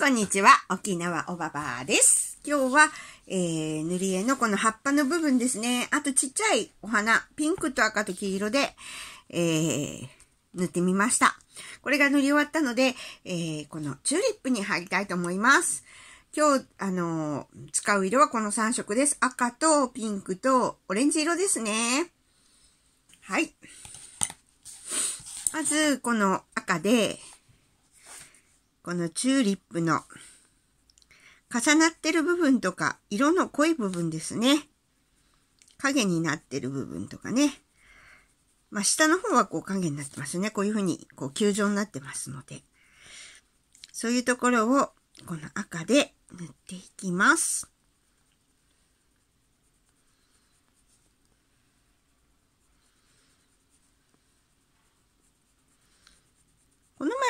こんにちは、沖縄おばばです。今日は、えー、塗り絵のこの葉っぱの部分ですね。あとちっちゃいお花、ピンクと赤と黄色で、えー、塗ってみました。これが塗り終わったので、えー、このチューリップに入りたいと思います。今日、あのー、使う色はこの3色です。赤とピンクとオレンジ色ですね。はい。まず、この赤で、このチューリップの重なってる部分とか、色の濃い部分ですね。影になってる部分とかね。まあ、下の方はこう影になってますね。こういうふうに、こう球状になってますので。そういうところを、この赤で塗っていきます。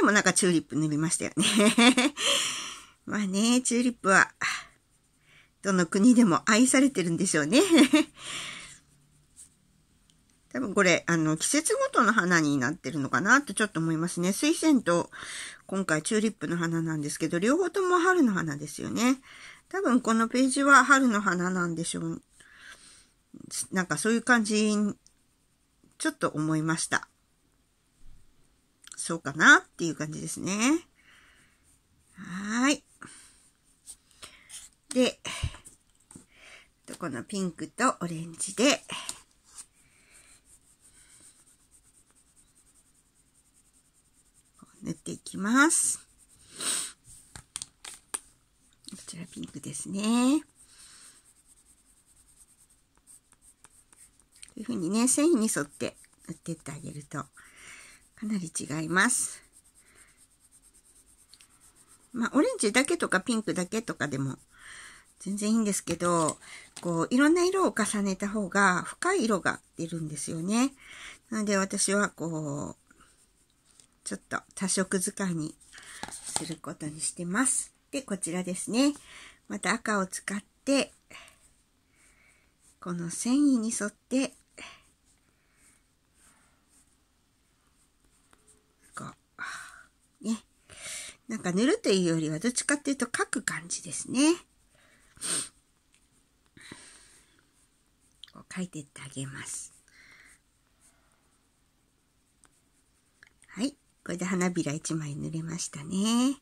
前もなんかチューリップ塗りましたよね まあね、チューリップは、どの国でも愛されてるんでしょうね 多分これ、あの、季節ごとの花になってるのかなとちょっと思いますね。水仙と今回チューリップの花なんですけど、両方とも春の花ですよね。多分このページは春の花なんでしょう。なんかそういう感じ、ちょっと思いました。そうかなっていう感じですね。はい。で、このピンクとオレンジで、塗っていきます。こちらピンクですね。こういうふうにね、繊維に沿って塗ってってあげるとかなり違います。まあ、オレンジだけとかピンクだけとかでも全然いいんですけど、こう、いろんな色を重ねた方が深い色が出るんですよね。なので私はこう、ちょっと多色使いにすることにしてます。で、こちらですね。また赤を使って、この繊維に沿ってなんか塗るというよりはどっちかっていうと書く感じですね。こう書いていってあげます。はい。これで花びら1枚塗れましたね。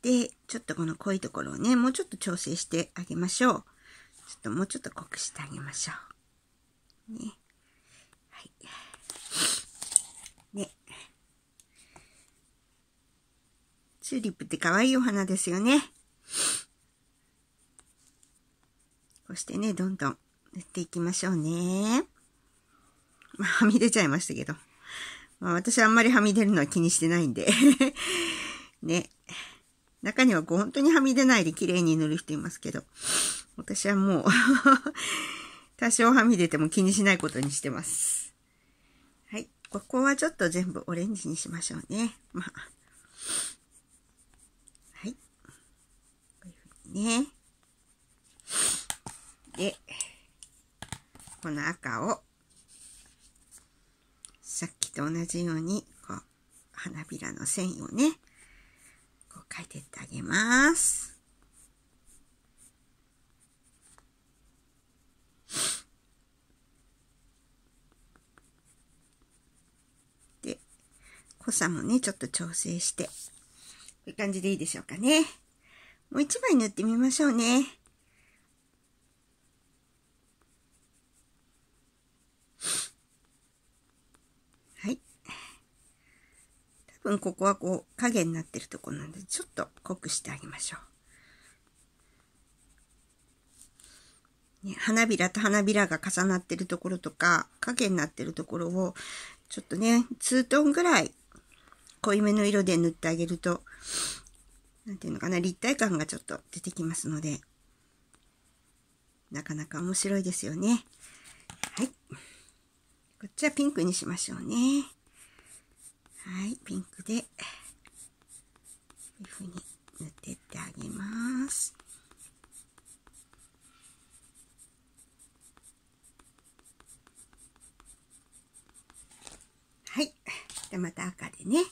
で、ちょっとこの濃いところをね、もうちょっと調整してあげましょう。ちょっともうちょっと濃くしてあげましょう。ね。チューリップって可愛いお花ですよね。こうしてね、どんどん塗っていきましょうね。まあ、はみ出ちゃいましたけど。まあ、私あんまりはみ出るのは気にしてないんで ね。中には本当にはみ出ないで綺麗に塗る人いますけど、私はもう 多少はみ出ても気にしないことにしてます。はい。ここはちょっと全部オレンジにしましょうね。まあね。で、この赤を、さっきと同じように、こう、花びらの線をね、こう書いてってあげます。で、濃さもね、ちょっと調整して、こういう感じでいいでしょうかね。もう一枚塗ってみましょうね。はい。多分ここはこう影になってるところなんで、ちょっと濃くしてあげましょう。ね、花びらと花びらが重なってるところとか、影になってるところを、ちょっとね、ツートンぐらい濃いめの色で塗ってあげるとんていうのかな、立体感がちょっと出てきますので、なかなか面白いですよね。はい。こっちはピンクにしましょうね。はい、ピンクで、こういううに塗ってってあげます。はい。で、また赤でね、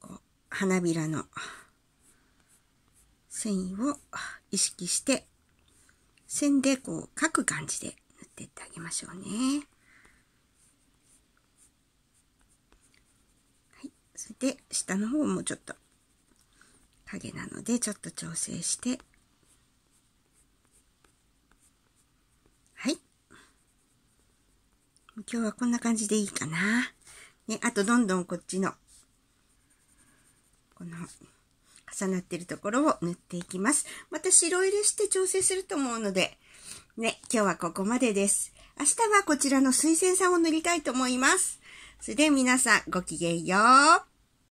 こう、花びらの繊維を意識して線でこう書く感じで塗っていってあげましょうね。はい、それで下の方もちょっと影なのでちょっと調整してはい今日はこんな感じでいいかな。ね、あとどんどんこっちのこの重なってるところを塗っていきます。また白入れして調整すると思うので、ね、今日はここまでです。明日はこちらの水仙さんを塗りたいと思います。それで皆さんごきげんよう。